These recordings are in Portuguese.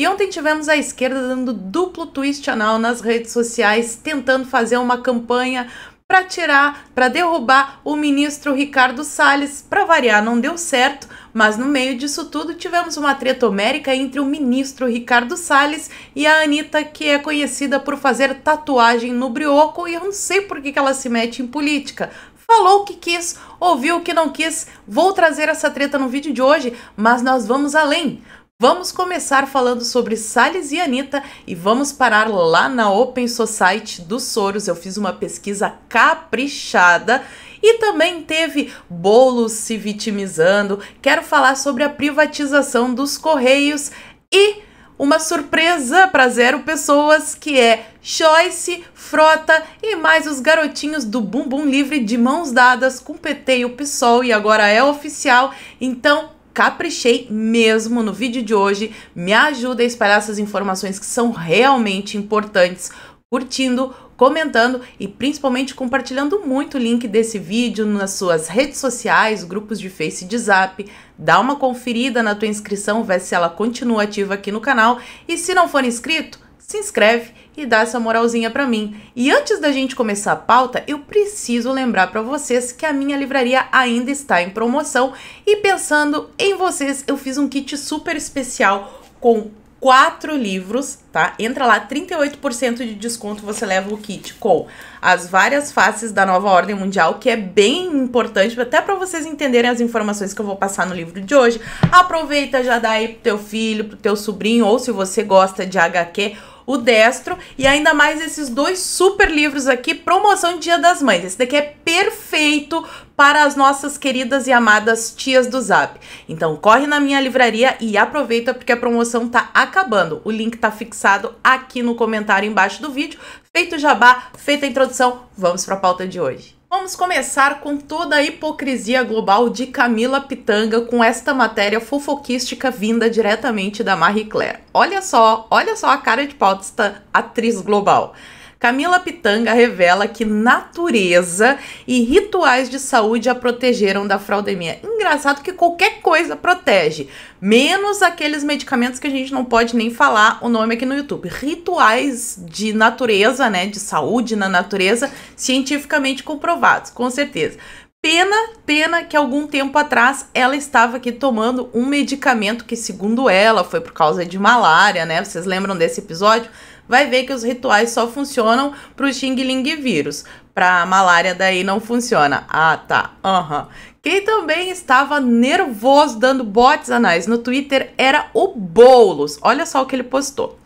E ontem tivemos a esquerda dando duplo twist anal nas redes sociais, tentando fazer uma campanha para tirar, para derrubar o ministro Ricardo Salles. Para variar, não deu certo, mas no meio disso tudo tivemos uma treta homérica entre o ministro Ricardo Salles e a Anitta, que é conhecida por fazer tatuagem no brioco, e eu não sei por que, que ela se mete em política. Falou o que quis, ouviu o que não quis. Vou trazer essa treta no vídeo de hoje, mas nós vamos além. Vamos começar falando sobre Salles e Anitta e vamos parar lá na Open Society dos Soros. Eu fiz uma pesquisa caprichada e também teve bolos se vitimizando. Quero falar sobre a privatização dos Correios e uma surpresa para zero pessoas que é Joyce, Frota e mais os garotinhos do Bumbum Livre de mãos dadas com PT e o PSOL e agora é oficial. Então caprichei mesmo no vídeo de hoje. Me ajuda a espalhar essas informações que são realmente importantes, curtindo, comentando e principalmente compartilhando muito o link desse vídeo nas suas redes sociais, grupos de Face e de Zap. Dá uma conferida na tua inscrição, vê se ela continua ativa aqui no canal e se não for inscrito, se inscreve e dá essa moralzinha para mim. E antes da gente começar a pauta, eu preciso lembrar para vocês que a minha livraria ainda está em promoção e pensando em vocês, eu fiz um kit super especial com quatro livros, tá? Entra lá, 38% de desconto você leva o kit com as várias faces da nova ordem mundial, que é bem importante, até para vocês entenderem as informações que eu vou passar no livro de hoje. Aproveita, já dá aí pro teu filho, pro teu sobrinho, ou se você gosta de HQ, o destro e ainda mais esses dois super livros aqui, promoção de Dia das Mães. Esse daqui é perfeito para as nossas queridas e amadas tias do Zap. Então corre na minha livraria e aproveita porque a promoção tá acabando. O link tá fixado aqui no comentário embaixo do vídeo. Feito o jabá, feita a introdução, vamos para a pauta de hoje. Vamos começar com toda a hipocrisia global de Camila Pitanga com esta matéria fofoquística vinda diretamente da Marie Claire. Olha só, olha só a cara de pau desta atriz global. Camila Pitanga revela que natureza e rituais de saúde a protegeram da fraudemia. Engraçado que qualquer coisa protege, menos aqueles medicamentos que a gente não pode nem falar o nome aqui no YouTube. Rituais de natureza, né, de saúde na natureza, cientificamente comprovados, com certeza. Pena, pena que algum tempo atrás ela estava aqui tomando um medicamento que, segundo ela, foi por causa de malária, né? Vocês lembram desse episódio? vai ver que os rituais só funcionam para Xing Ling vírus. Para a malária daí não funciona. Ah, tá. Aham. Uhum. Quem também estava nervoso dando botes anais no Twitter era o Boulos. Olha só o que ele postou.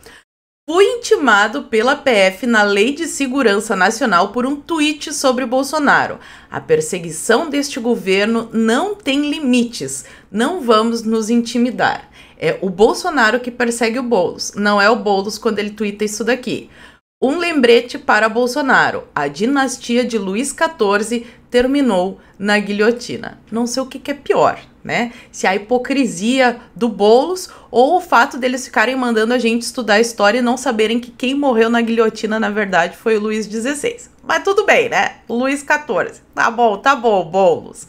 Fui intimado pela PF na Lei de Segurança Nacional por um tweet sobre Bolsonaro. A perseguição deste governo não tem limites. Não vamos nos intimidar. É o Bolsonaro que persegue o Boulos, não é o Boulos quando ele twitta isso daqui. Um lembrete para Bolsonaro: a dinastia de Luiz XIV terminou na guilhotina. Não sei o que, que, é pior, né? Se a hipocrisia do Boulos ou o fato deles ficarem mandando a gente estudar história e não saberem que quem morreu na guilhotina, na verdade, foi o Luiz XVI. Mas tudo bem, né? Luiz XIV. Tá bom, tá bom, Boulos.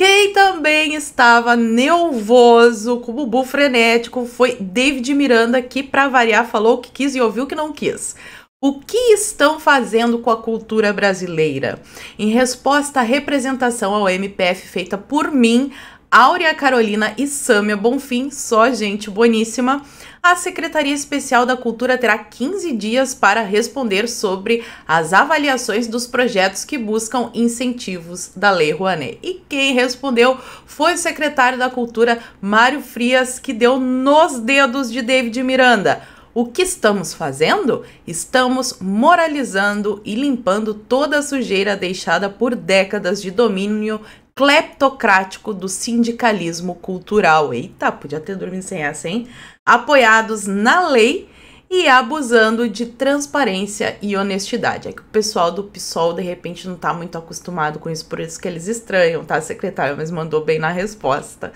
Quem também estava nervoso, com o bubu frenético, foi David Miranda, que, para variar, falou o que quis e ouviu o que não quis. O que estão fazendo com a cultura brasileira? Em resposta à representação ao MPF feita por mim, Áurea Carolina e Sâmia Bonfim, só gente boníssima, a Secretaria Especial da Cultura terá 15 dias para responder sobre as avaliações dos projetos que buscam incentivos da Lei Rouanet. E quem respondeu foi o secretário da Cultura, Mário Frias, que deu nos dedos de David Miranda. O que estamos fazendo? Estamos moralizando e limpando toda a sujeira deixada por décadas de domínio cleptocrático do sindicalismo cultural. Eita, podia ter dormido sem essa, hein? Apoiados na lei e abusando de transparência e honestidade. É que o pessoal do PSOL, de repente, não tá muito acostumado com isso, por isso que eles estranham, tá, secretário? Mas mandou bem na resposta.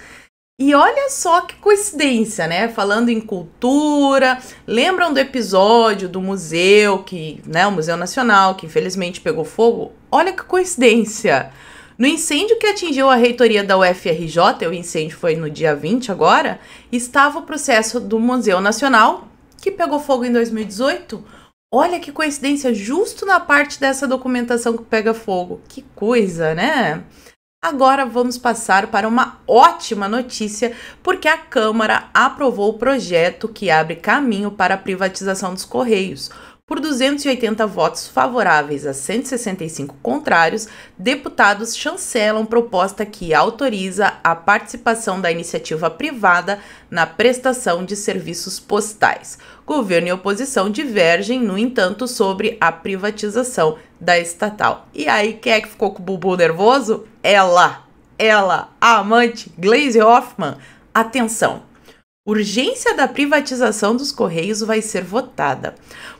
E olha só que coincidência, né? Falando em cultura, lembram do episódio do museu que, né, o Museu Nacional, que infelizmente pegou fogo? Olha que coincidência. No incêndio que atingiu a reitoria da UFRJ, o incêndio foi no dia 20 agora, estava o processo do Museu Nacional, que pegou fogo em 2018. Olha que coincidência, justo na parte dessa documentação que pega fogo. Que coisa, né? Agora vamos passar para uma ótima notícia, porque a Câmara aprovou o projeto que abre caminho para a privatização dos Correios. Por 280 votos favoráveis a 165 contrários, deputados chancelam proposta que autoriza a participação da iniciativa privada na prestação de serviços postais. Governo e oposição divergem, no entanto, sobre a privatização da estatal. E aí, quem é que ficou com o bubu nervoso? Ela! Ela, a amante Glaze Hoffman. Atenção! Urgência da privatização dos Correios vai ser votada.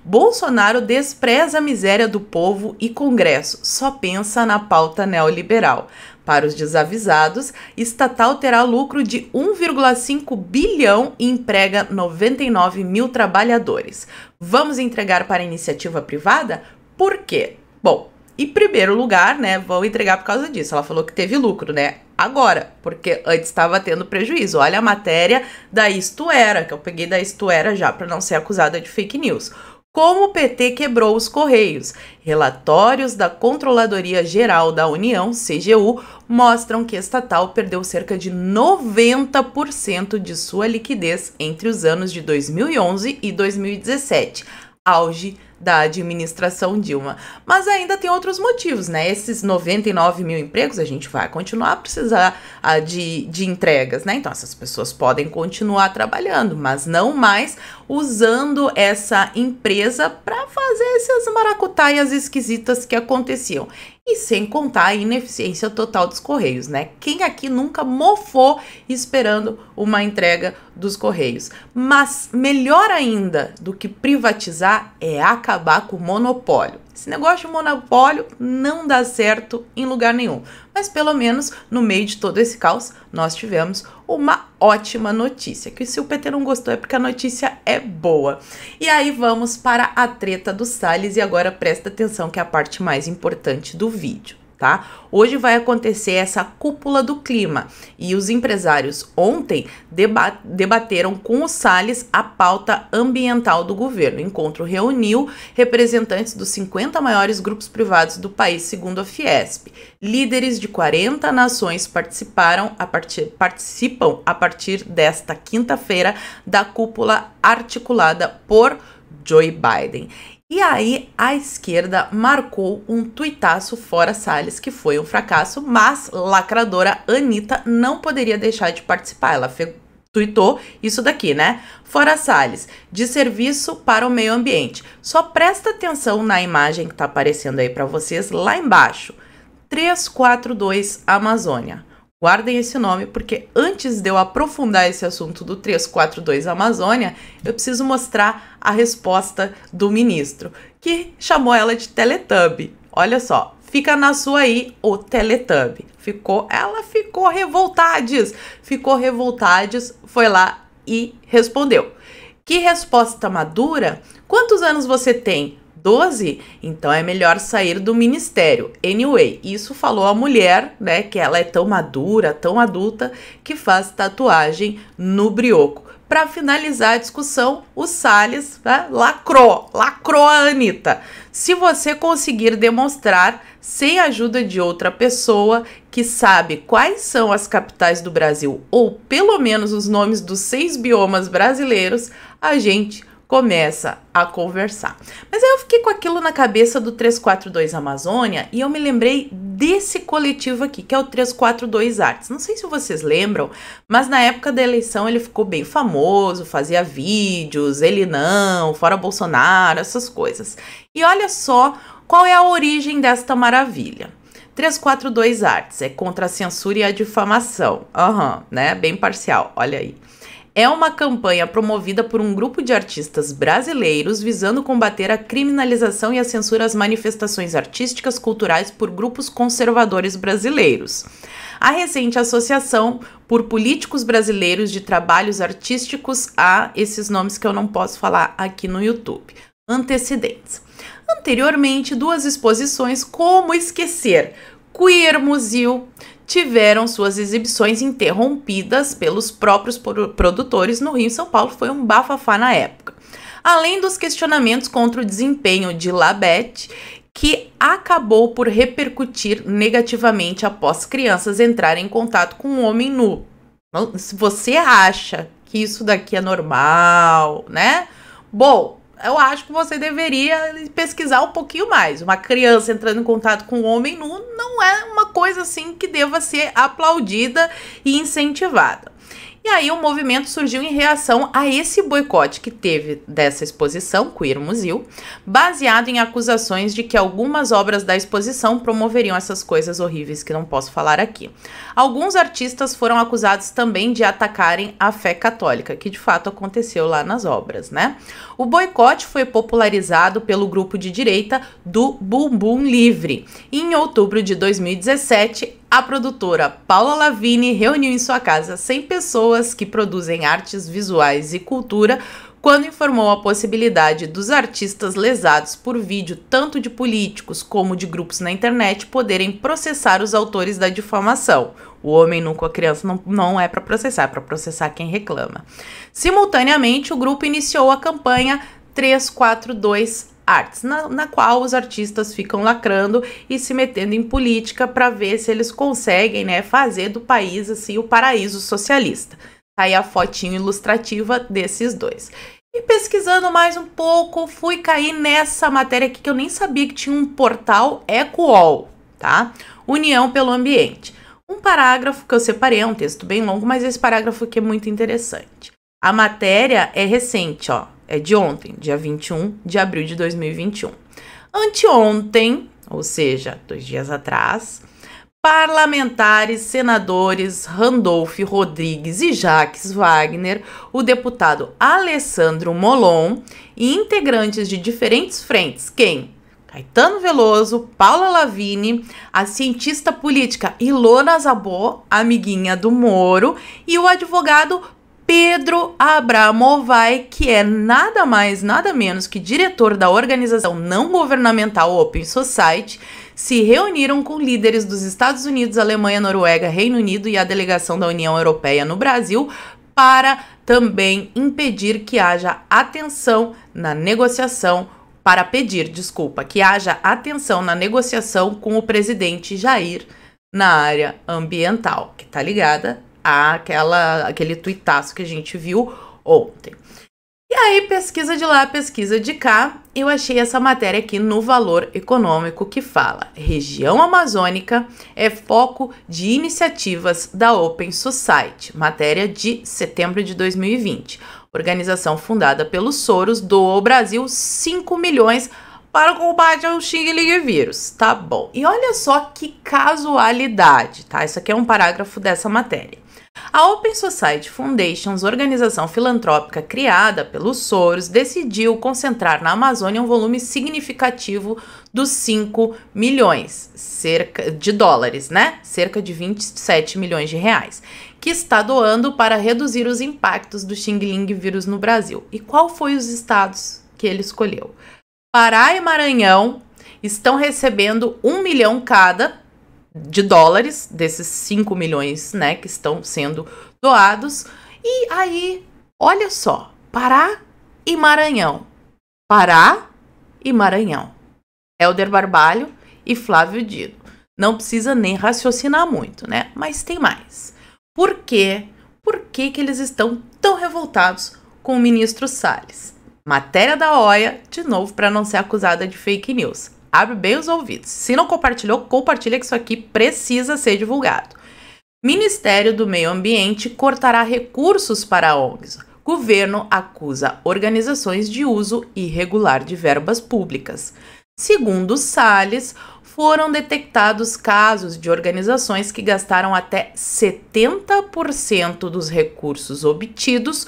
Bolsonaro despreza a miséria do povo e Congresso, só pensa na pauta neoliberal. Para os desavisados, estatal terá lucro de 1,5 bilhão e emprega 99 mil trabalhadores. Vamos entregar para iniciativa privada? Por quê? Bom, e primeiro lugar, né, vão entregar por causa disso. Ela falou que teve lucro, né? Agora, porque antes estava tendo prejuízo. Olha a matéria da Isto Era, que eu peguei da Isto Era já para não ser acusada de fake news. Como o PT quebrou os Correios. Relatórios da Controladoria Geral da União, CGU, mostram que a estatal perdeu cerca de 90% de sua liquidez entre os anos de 2011 e 2017, auge da administração Dilma. Mas ainda tem outros motivos, né? Esses 99 mil empregos a gente vai continuar a precisar a, ah, de, de entregas, né? Então essas pessoas podem continuar trabalhando, mas não mais usando essa empresa para fazer essas maracutaias esquisitas que aconteciam. E sem contar a ineficiência total dos Correios, né? Quem aqui nunca mofou esperando uma entrega dos Correios? Mas melhor ainda do que privatizar é a acabar com o monopólio. Esse negócio de monopólio não dá certo em lugar nenhum. Mas pelo menos no meio de todo esse caos, nós tivemos uma ótima notícia. Que se o PT não gostou é porque a notícia é boa. E aí vamos para a treta do Salles e agora presta atenção que é a parte mais importante do vídeo tá? Hoje vai acontecer essa cúpula do clima e os empresários ontem deba debateram com o Salles a pauta ambiental do governo. O encontro reuniu representantes dos 50 maiores grupos privados do país, segundo a Fiesp. Líderes de 40 nações participaram a partir, participam a partir desta quinta-feira da cúpula articulada por Joe Biden. E aí a esquerda marcou um tuitaço fora Salles, que foi um fracasso, mas lacradora Anitta não poderia deixar de participar. Ela tuitou isso daqui, né? Fora Salles, de serviço para o meio ambiente. Só presta atenção na imagem que tá aparecendo aí para vocês lá embaixo. 342 Amazônia. Guardem esse nome, porque antes de eu aprofundar esse assunto do 342 Amazônia, eu preciso mostrar a resposta do ministro, que chamou ela de Teletubb. Olha só, fica na sua aí, o Teletubb. Ficou, ela ficou revoltades, ficou revoltades, foi lá e respondeu. Que resposta madura? Quantos anos você tem? 12, então é melhor sair do ministério. Anyway, isso falou a mulher, né, que ela é tão madura, tão adulta, que faz tatuagem no brioco. Para finalizar a discussão, o Salles né, lacrou, lacrou a Anitta. Se você conseguir demonstrar, sem a ajuda de outra pessoa que sabe quais são as capitais do Brasil, ou pelo menos os nomes dos seis biomas brasileiros, a gente começa a conversar. Mas aí eu fiquei com aquilo na cabeça do 342 Amazônia e eu me lembrei desse coletivo aqui, que é o 342 Artes. Não sei se vocês lembram, mas na época da eleição ele ficou bem famoso, fazia vídeos, ele não, fora Bolsonaro, essas coisas. E olha só qual é a origem desta maravilha. 342 Artes é contra a censura e a difamação. Aham, uhum, né? Bem parcial, olha aí é uma campanha promovida por um grupo de artistas brasileiros visando combater a criminalização e a censura às manifestações artísticas culturais por grupos conservadores brasileiros. A recente associação por políticos brasileiros de trabalhos artísticos a esses nomes que eu não posso falar aqui no YouTube. Antecedentes. Anteriormente, duas exposições Como Esquecer, Queer Museu tiveram suas exibições interrompidas pelos próprios produtores no Rio e São Paulo, foi um bafafá na época. Além dos questionamentos contra o desempenho de Labette, que acabou por repercutir negativamente após crianças entrarem em contato com um homem nu. Então, se você acha que isso daqui é normal, né? Bom, eu acho que você deveria pesquisar um pouquinho mais. Uma criança entrando em contato com um homem nu não é uma coisa assim que deva ser aplaudida e incentivada. E aí o movimento surgiu em reação a esse boicote que teve dessa exposição, Queer Museu, baseado em acusações de que algumas obras da exposição promoveriam essas coisas horríveis que não posso falar aqui. Alguns artistas foram acusados também de atacarem a fé católica, que de fato aconteceu lá nas obras, né? O boicote foi popularizado pelo grupo de direita do Bumbum Livre. E em outubro de 2017, a produtora Paula Lavini reuniu em sua casa 100 pessoas que produzem artes visuais e cultura quando informou a possibilidade dos artistas lesados por vídeo, tanto de políticos como de grupos na internet, poderem processar os autores da difamação. O homem nunca a criança não, não é para processar, é para processar quem reclama. Simultaneamente, o grupo iniciou a campanha 342 Artes, na, na qual os artistas ficam lacrando e se metendo em política para ver se eles conseguem né, fazer do país assim o paraíso socialista. Tá aí a fotinho ilustrativa desses dois. E pesquisando mais um pouco, fui cair nessa matéria aqui que eu nem sabia que tinha um portal EcoAll, tá? União pelo Ambiente. Um parágrafo que eu separei, é um texto bem longo, mas esse parágrafo aqui é muito interessante. A matéria é recente, ó é de ontem, dia 21 de abril de 2021. Anteontem, ou seja, dois dias atrás, parlamentares, senadores Randolph Rodrigues e Jacques Wagner, o deputado Alessandro Molon e integrantes de diferentes frentes, quem? Caetano Veloso, Paula Lavigne, a cientista política Ilona Zabó, amiguinha do Moro, e o advogado Pedro Abramovay, que é nada mais, nada menos que diretor da organização não governamental Open Society, se reuniram com líderes dos Estados Unidos, Alemanha, Noruega, Reino Unido e a delegação da União Europeia no Brasil para também impedir que haja atenção na negociação para pedir, desculpa, que haja atenção na negociação com o presidente Jair na área ambiental, que tá ligada àquela, aquele tuitaço que a gente viu ontem. E aí, pesquisa de lá, pesquisa de cá, eu achei essa matéria aqui no Valor Econômico que fala: região amazônica é foco de iniciativas da Open Society, matéria de setembro de 2020. Organização fundada pelos Soros doou ao Brasil 5 milhões para o combate ao Xing vírus. Tá bom. E olha só que casualidade, tá? Isso aqui é um parágrafo dessa matéria. A Open Society Foundations, organização filantrópica criada pelos Soros, decidiu concentrar na Amazônia um volume significativo dos 5 milhões cerca de dólares, né? Cerca de 27 milhões de reais, que está doando para reduzir os impactos do Xingling vírus no Brasil. E qual foi os estados que ele escolheu? Pará e Maranhão estão recebendo um milhão cada de dólares desses 5 milhões, né, que estão sendo doados. E aí, olha só, Pará e Maranhão. Pará e Maranhão. Helder Barbalho e Flávio Dino. Não precisa nem raciocinar muito, né? Mas tem mais. Por quê? Por que, que eles estão tão revoltados com o ministro Salles? Matéria da OIA, de novo, para não ser acusada de fake news. Abre bem os ouvidos. Se não compartilhou, compartilha que isso aqui precisa ser divulgado. Ministério do Meio Ambiente cortará recursos para ONGs. Governo acusa organizações de uso irregular de verbas públicas. Segundo Salles, foram detectados casos de organizações que gastaram até 70% dos recursos obtidos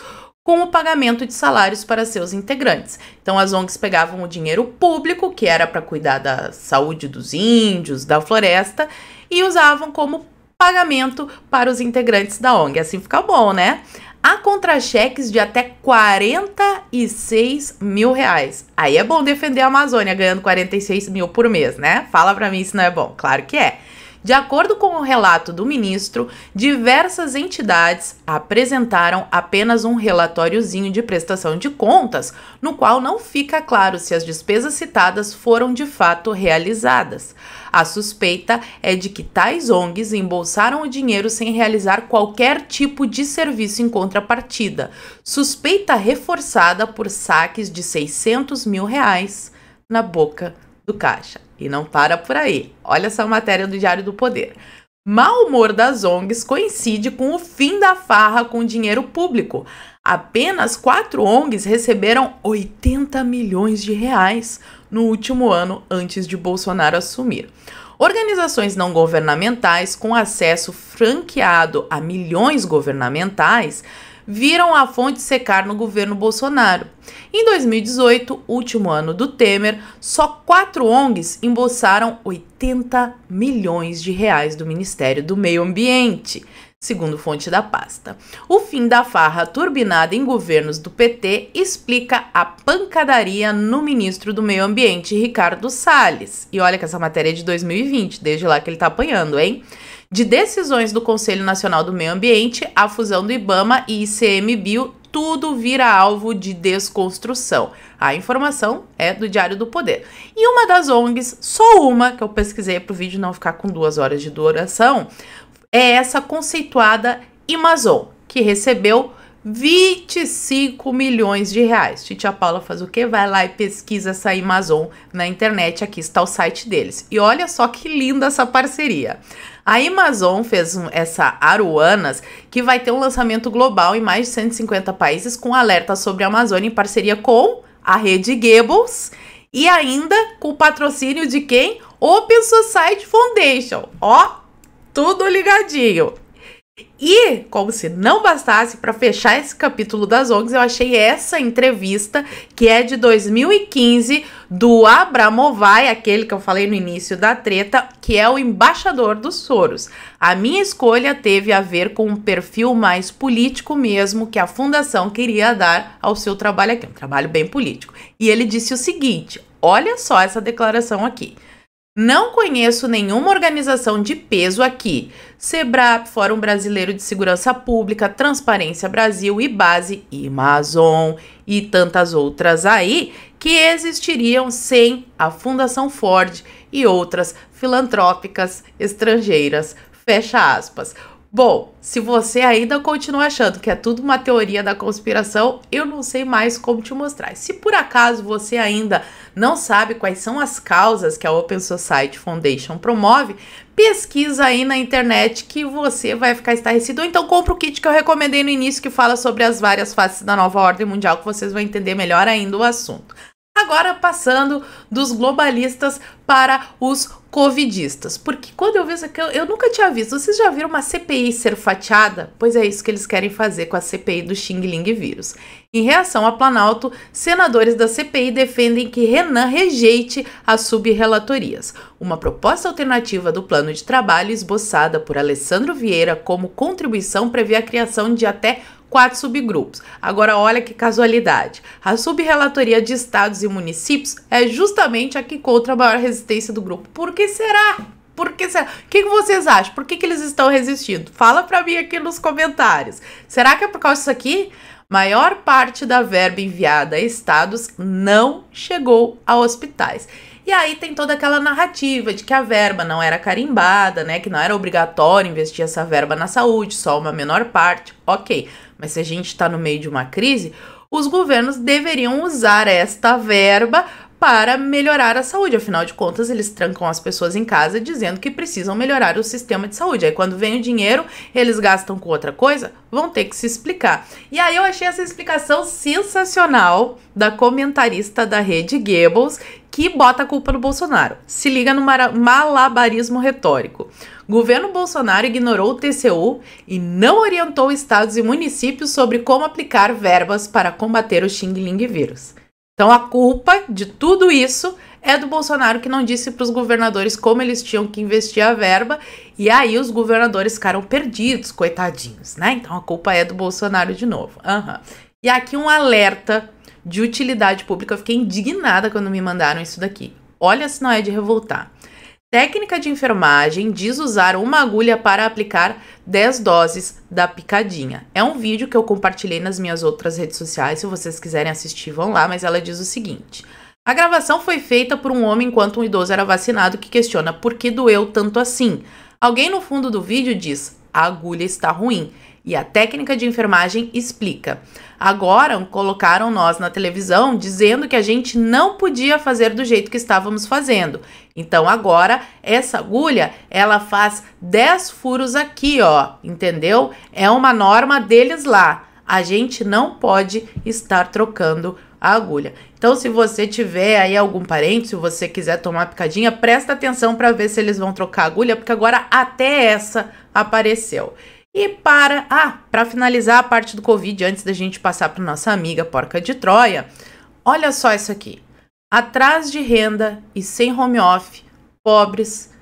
com o pagamento de salários para seus integrantes. Então, as ONGs pegavam o dinheiro público, que era para cuidar da saúde dos índios, da floresta, e usavam como pagamento para os integrantes da ONG. Assim fica bom, né? Há contra-cheques de até 46 mil reais. Aí é bom defender a Amazônia ganhando 46 mil por mês, né? Fala pra mim se não é bom. Claro que é. De acordo com o relato do ministro, diversas entidades apresentaram apenas um relatóriozinho de prestação de contas, no qual não fica claro se as despesas citadas foram de fato realizadas. A suspeita é de que tais ONGs embolsaram o dinheiro sem realizar qualquer tipo de serviço em contrapartida, suspeita reforçada por saques de 600 mil reais na boca do caixa. E não para por aí. Olha essa matéria do Diário do Poder. Mal humor das ONGs coincide com o fim da farra com dinheiro público. Apenas quatro ONGs receberam 80 milhões de reais no último ano antes de Bolsonaro assumir. Organizações não governamentais com acesso franqueado a milhões governamentais viram a fonte secar no governo Bolsonaro. Em 2018, último ano do Temer, só quatro ONGs embolsaram 80 milhões de reais do Ministério do Meio Ambiente segundo fonte da pasta. O fim da farra turbinada em governos do PT explica a pancadaria no ministro do Meio Ambiente, Ricardo Salles. E olha que essa matéria é de 2020, desde lá que ele tá apanhando, hein? de decisões do Conselho Nacional do Meio Ambiente, a fusão do IBAMA e ICMBio, tudo vira alvo de desconstrução. A informação é do Diário do Poder. E uma das ONGs, só uma, que eu pesquisei para o vídeo não ficar com duas horas de duração, é essa conceituada Amazon, que recebeu 25 milhões de reais. Titia Paula faz o quê? Vai lá e pesquisa essa Amazon na internet. Aqui está o site deles. E olha só que linda essa parceria. A Amazon fez essa Aruanas, que vai ter um lançamento global em mais de 150 países, com alerta sobre a Amazônia em parceria com a rede Gables e ainda com o patrocínio de quem? Open Society Foundation. Ó, tudo ligadinho. E, como se não bastasse, para fechar esse capítulo das ONGs, eu achei essa entrevista, que é de 2015, do Abramovai, aquele que eu falei no início da treta, que é o embaixador dos Soros. A minha escolha teve a ver com um perfil mais político mesmo que a fundação queria dar ao seu trabalho aqui, um trabalho bem político. E ele disse o seguinte: olha só essa declaração aqui. Não conheço nenhuma organização de peso aqui. SEBRAP, Fórum Brasileiro de Segurança Pública, Transparência Brasil e Base Amazon e tantas outras aí que existiriam sem a Fundação Ford e outras filantrópicas estrangeiras. Fecha aspas. Bom, se você ainda continua achando que é tudo uma teoria da conspiração, eu não sei mais como te mostrar. Se por acaso você ainda não sabe quais são as causas que a Open Society Foundation promove, pesquisa aí na internet que você vai ficar estarrecido. Ou então compra o kit que eu recomendei no início que fala sobre as várias faces da nova ordem mundial que vocês vão entender melhor ainda o assunto. Agora passando dos globalistas para os covidistas, porque quando eu vi isso aqui, eu, eu, nunca tinha visto. Vocês já viram uma CPI ser fatiada? Pois é isso que eles querem fazer com a CPI do Xing Ling vírus. Em reação a Planalto, senadores da CPI defendem que Renan rejeite as subrelatorias, uma proposta alternativa do plano de trabalho esboçada por Alessandro Vieira como contribuição prevê a criação de até quatro subgrupos. Agora, olha que casualidade. A Subrelatoria de Estados e Municípios é justamente a que encontra a maior resistência do grupo. Por que será? Por que será? O que, vocês acham? Por que, que eles estão resistindo? Fala para mim aqui nos comentários. Será que é por causa disso aqui? Maior parte da verba enviada a estados não chegou a hospitais. E aí tem toda aquela narrativa de que a verba não era carimbada, né? Que não era obrigatório investir essa verba na saúde, só uma menor parte. Ok. Mas se a gente está no meio de uma crise, os governos deveriam usar esta verba para melhorar a saúde. Afinal de contas, eles trancam as pessoas em casa dizendo que precisam melhorar o sistema de saúde. Aí, quando vem o dinheiro, eles gastam com outra coisa, vão ter que se explicar. E aí, eu achei essa explicação sensacional da comentarista da rede Goebbels, que bota a culpa no Bolsonaro. Se liga no malabarismo retórico governo Bolsonaro ignorou o TCU e não orientou estados e municípios sobre como aplicar verbas para combater o Xing Ling vírus. Então a culpa de tudo isso é do Bolsonaro que não disse para os governadores como eles tinham que investir a verba e aí os governadores ficaram perdidos, coitadinhos, né? Então a culpa é do Bolsonaro de novo. Uhum. E aqui um alerta de utilidade pública. Eu fiquei indignada quando me mandaram isso daqui. Olha se não é de revoltar. Técnica de enfermagem diz usar uma agulha para aplicar 10 doses da picadinha. É um vídeo que eu compartilhei nas minhas outras redes sociais, se vocês quiserem assistir, vão lá, mas ela diz o seguinte: A gravação foi feita por um homem enquanto um idoso era vacinado que questiona por que doeu tanto assim. Alguém no fundo do vídeo diz: "A agulha está ruim" e a técnica de enfermagem explica. Agora colocaram nós na televisão dizendo que a gente não podia fazer do jeito que estávamos fazendo. Então agora essa agulha, ela faz 10 furos aqui, ó, entendeu? É uma norma deles lá. A gente não pode estar trocando a agulha. Então, se você tiver aí algum parente, se você quiser tomar picadinha, presta atenção para ver se eles vão trocar a agulha, porque agora até essa apareceu. E para, ah, para finalizar a parte do Covid, antes da gente passar para nossa amiga porca de Troia, olha só isso aqui. Atrás de renda e sem home office, pobres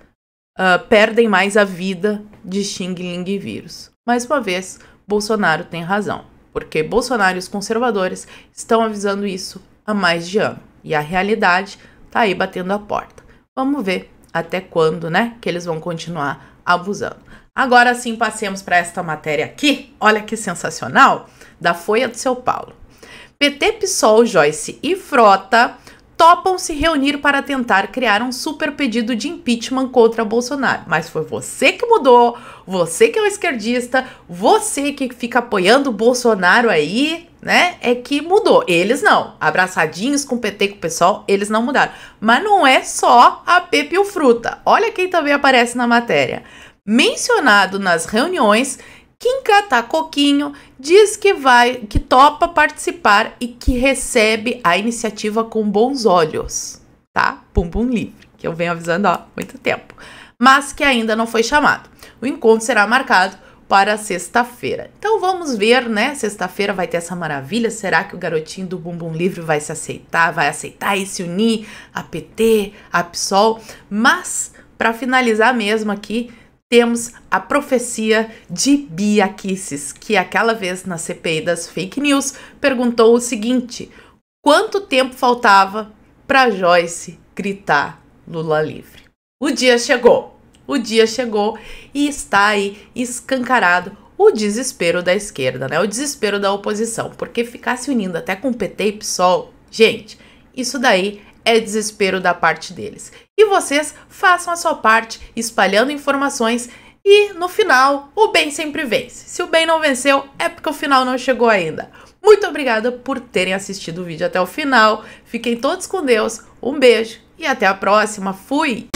uh, perdem mais a vida de Xing Ling vírus. Mais uma vez, Bolsonaro tem razão, porque Bolsonaro e os conservadores estão avisando isso há mais de ano. E a realidade tá aí batendo a porta. Vamos ver até quando, né, que eles vão continuar abusando. Agora sim, passemos para esta matéria aqui. Olha que sensacional! Da Folha de São Paulo. PT, PSOL, Joyce e Frota topam se reunir para tentar criar um super pedido de impeachment contra Bolsonaro. Mas foi você que mudou, você que é o um esquerdista, você que fica apoiando o Bolsonaro aí, né? É que mudou. Eles não. Abraçadinhos com o PT com o pessoal, eles não mudaram. Mas não é só a Pepe e o Fruta. Olha quem também aparece na matéria mencionado nas reuniões, Kim tá Coquinho diz que vai, que topa participar e que recebe a iniciativa com bons olhos, tá? Pum Pum Livre, que eu venho avisando há muito tempo, mas que ainda não foi chamado. O encontro será marcado para sexta-feira. Então vamos ver, né? Sexta-feira vai ter essa maravilha. Será que o garotinho do Bumbum Livre vai se aceitar, vai aceitar e se unir a PT, a PSOL? Mas para finalizar mesmo aqui, temos a profecia de Bia Kisses, que aquela vez na CPI das fake news perguntou o seguinte: quanto tempo faltava para Joyce gritar Lula livre? O dia chegou. O dia chegou e está aí escancarado o desespero da esquerda, né? O desespero da oposição, porque ficar se unindo até com PT e PSOL, gente, isso daí é desespero da parte deles. E vocês façam a sua parte espalhando informações e no final, o bem sempre vence. Se o bem não venceu, é porque o final não chegou ainda. Muito obrigada por terem assistido o vídeo até o final. Fiquem todos com Deus. Um beijo e até a próxima. Fui!